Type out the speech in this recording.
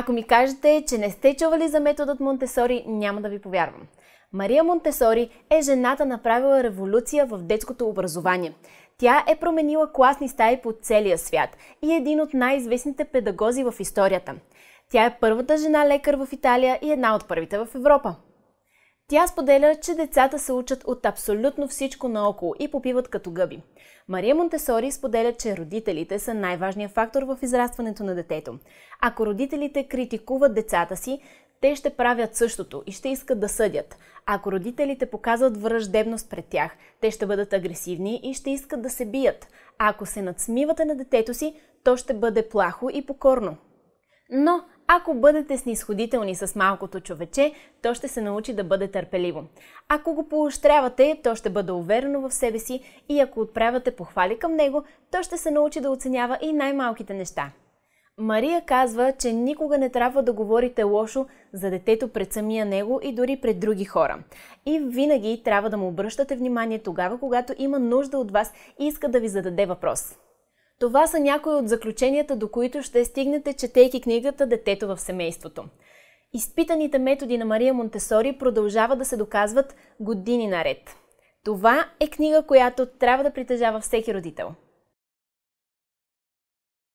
Ако ми кажете, че не сте чували за методът Монтесори, няма да ви повярвам. Мария Монтесори е жената направила революция в детското образование. Тя е променила класни стаи по целия свят и е един от най-известните педагози в историята. Тя е първата жена лекар в Италия и една от първите в Европа. Тя споделя, че децата се учат от абсолютно всичко наоколо и попиват като гъби. Мария Монтесори споделя, че родителите са най-важният фактор в израстването на детето. Ако родителите критикуват децата си, те ще правят същото и ще искат да съдят. Ако родителите показват враждебност пред тях, те ще бъдат агресивни и ще искат да се бият. А ако се надсмивате на детето си, то ще бъде плахо и покорно. Но ако бъдете снисходителни с малкото човече, то ще се научи да бъде търпеливо. Ако го поощрявате, то ще бъде уверено в себе си и ако отправяте похвали към него, то ще се научи да оценява и най-малките неща. Мария казва, че никога не трябва да говорите лошо за детето пред самия него и дори пред други хора. И винаги трябва да му обръщате внимание тогава, когато има нужда от вас и иска да ви зададе въпрос. Това са някои от заключенията, до които ще стигнете, четейки книгата Детето в семейството. Изпитаните методи на Мария Монтесори продължават да се доказват години наред. Това е книга, която трябва да притежава всеки родител.